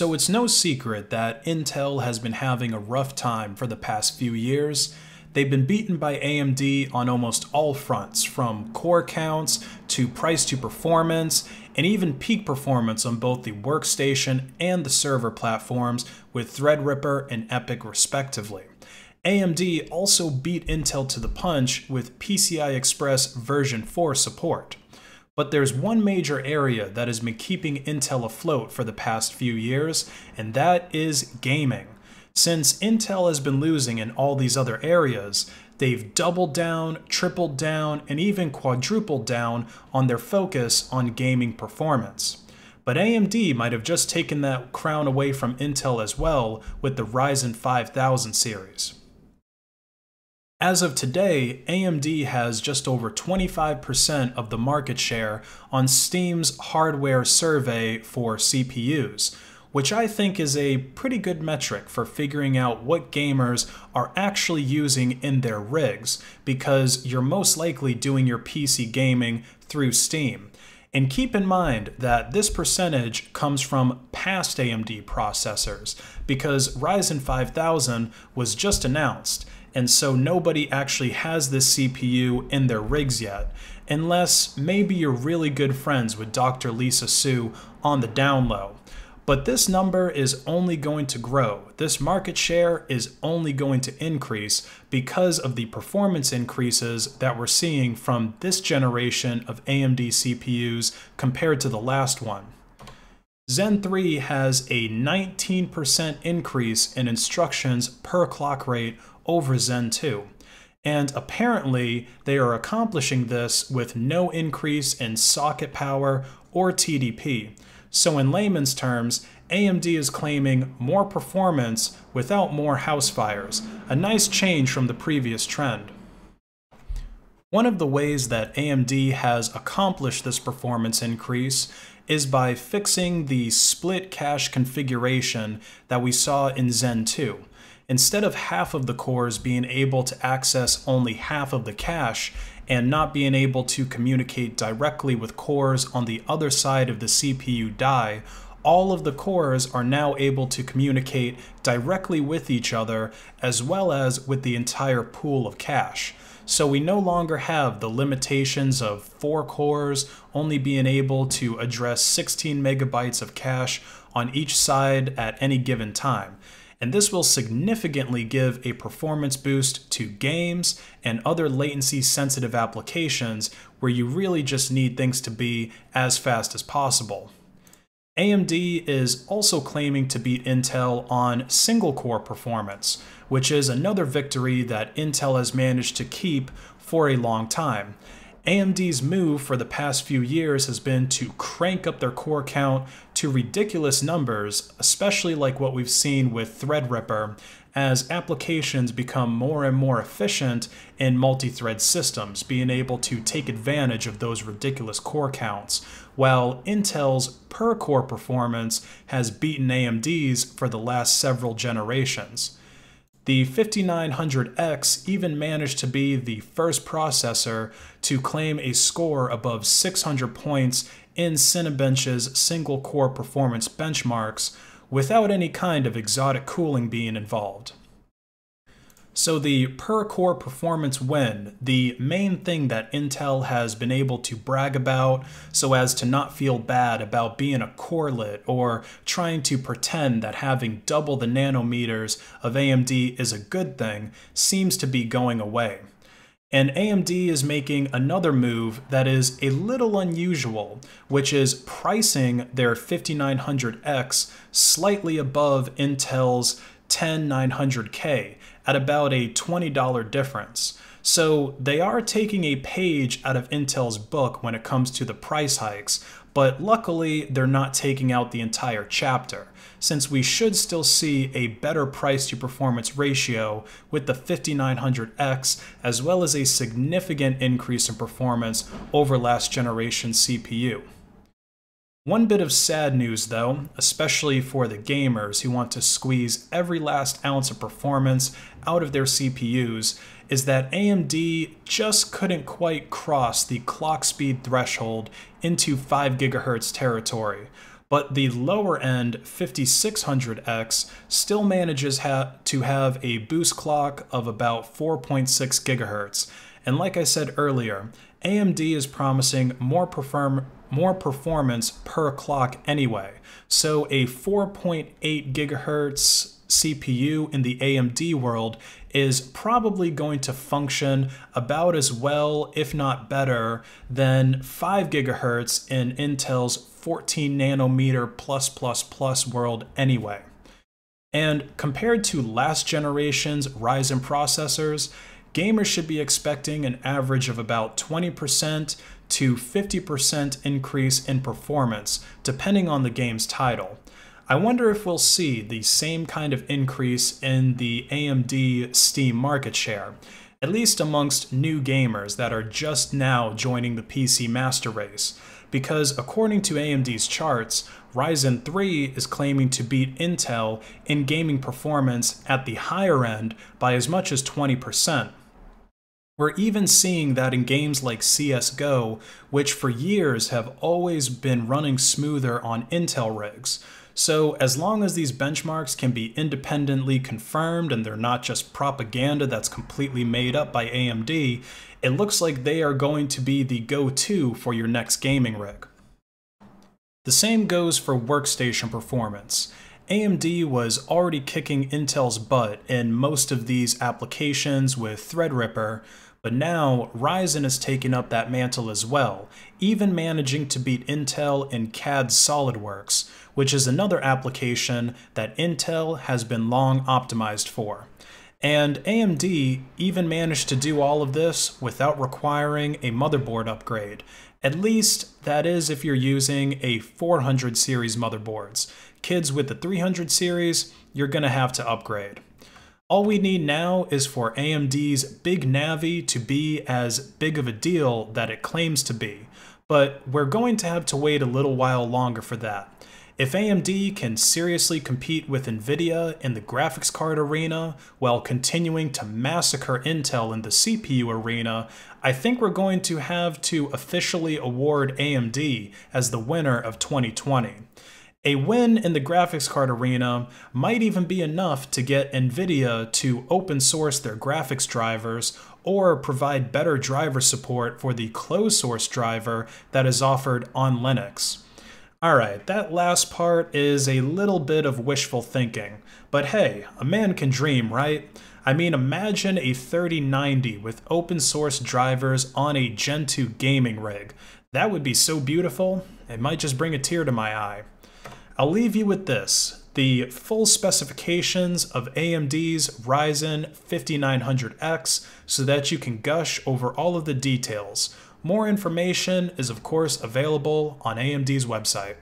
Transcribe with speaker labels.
Speaker 1: So it's no secret that Intel has been having a rough time for the past few years. They've been beaten by AMD on almost all fronts, from core counts to price to performance, and even peak performance on both the workstation and the server platforms with Threadripper and EPIC respectively. AMD also beat Intel to the punch with PCI Express version 4 support. But there's one major area that has been keeping Intel afloat for the past few years, and that is gaming. Since Intel has been losing in all these other areas, they've doubled down, tripled down, and even quadrupled down on their focus on gaming performance. But AMD might have just taken that crown away from Intel as well with the Ryzen 5000 series. As of today, AMD has just over 25% of the market share on Steam's hardware survey for CPUs, which I think is a pretty good metric for figuring out what gamers are actually using in their rigs, because you're most likely doing your PC gaming through Steam. And keep in mind that this percentage comes from past AMD processors because Ryzen 5000 was just announced and so nobody actually has this CPU in their rigs yet, unless maybe you're really good friends with Dr. Lisa Su on the down low but this number is only going to grow. This market share is only going to increase because of the performance increases that we're seeing from this generation of AMD CPUs compared to the last one. Zen 3 has a 19% increase in instructions per clock rate over Zen 2. And apparently, they are accomplishing this with no increase in socket power or TDP. So in layman's terms, AMD is claiming more performance without more house fires, a nice change from the previous trend. One of the ways that AMD has accomplished this performance increase is by fixing the split cache configuration that we saw in Zen 2 instead of half of the cores being able to access only half of the cache and not being able to communicate directly with cores on the other side of the CPU die, all of the cores are now able to communicate directly with each other as well as with the entire pool of cache. So we no longer have the limitations of four cores only being able to address 16 megabytes of cache on each side at any given time and this will significantly give a performance boost to games and other latency sensitive applications where you really just need things to be as fast as possible. AMD is also claiming to beat Intel on single core performance, which is another victory that Intel has managed to keep for a long time. AMD's move for the past few years has been to crank up their core count to ridiculous numbers, especially like what we've seen with Threadripper, as applications become more and more efficient in multi-thread systems, being able to take advantage of those ridiculous core counts, while Intel's per-core performance has beaten AMD's for the last several generations. The 5900X even managed to be the first processor to claim a score above 600 points in Cinebench's single core performance benchmarks without any kind of exotic cooling being involved. So the per core performance win, the main thing that Intel has been able to brag about so as to not feel bad about being a corelet or trying to pretend that having double the nanometers of AMD is a good thing, seems to be going away. And AMD is making another move that is a little unusual, which is pricing their 5900X slightly above Intel's 10900K at about a $20 difference. So they are taking a page out of Intel's book when it comes to the price hikes, but luckily they're not taking out the entire chapter, since we should still see a better price to performance ratio with the 5900X, as well as a significant increase in performance over last generation CPU. One bit of sad news though, especially for the gamers who want to squeeze every last ounce of performance out of their CPUs, is that AMD just couldn't quite cross the clock speed threshold into 5 GHz territory, but the lower end 5600X still manages ha to have a boost clock of about 4.6 GHz. And like I said earlier, AMD is promising more perform more performance per clock anyway. So a 4.8 gigahertz CPU in the AMD world is probably going to function about as well, if not better, than 5 gigahertz in Intel's 14 nanometer plus plus plus world anyway. And compared to last generation's Ryzen processors, gamers should be expecting an average of about 20% to 50% increase in performance, depending on the game's title. I wonder if we'll see the same kind of increase in the AMD Steam market share, at least amongst new gamers that are just now joining the PC master race, because according to AMD's charts, Ryzen 3 is claiming to beat Intel in gaming performance at the higher end by as much as 20%. We're even seeing that in games like CSGO, which for years have always been running smoother on Intel rigs. So as long as these benchmarks can be independently confirmed and they're not just propaganda that's completely made up by AMD, it looks like they are going to be the go-to for your next gaming rig. The same goes for workstation performance. AMD was already kicking Intel's butt in most of these applications with Threadripper, but now Ryzen is taking up that mantle as well, even managing to beat Intel in CAD SolidWorks, which is another application that Intel has been long optimized for. And AMD even managed to do all of this without requiring a motherboard upgrade. At least, that is if you're using a 400 series motherboards. Kids with the 300 series, you're gonna have to upgrade. All we need now is for AMD's big Navi to be as big of a deal that it claims to be, but we're going to have to wait a little while longer for that. If AMD can seriously compete with Nvidia in the graphics card arena while continuing to massacre Intel in the CPU arena, I think we're going to have to officially award AMD as the winner of 2020. A win in the graphics card arena might even be enough to get NVIDIA to open source their graphics drivers or provide better driver support for the closed source driver that is offered on Linux. All right, that last part is a little bit of wishful thinking, but hey, a man can dream, right? I mean, imagine a 3090 with open source drivers on a Gen 2 gaming rig. That would be so beautiful, it might just bring a tear to my eye. I'll leave you with this. The full specifications of AMD's Ryzen 5900X so that you can gush over all of the details. More information is of course available on AMD's website.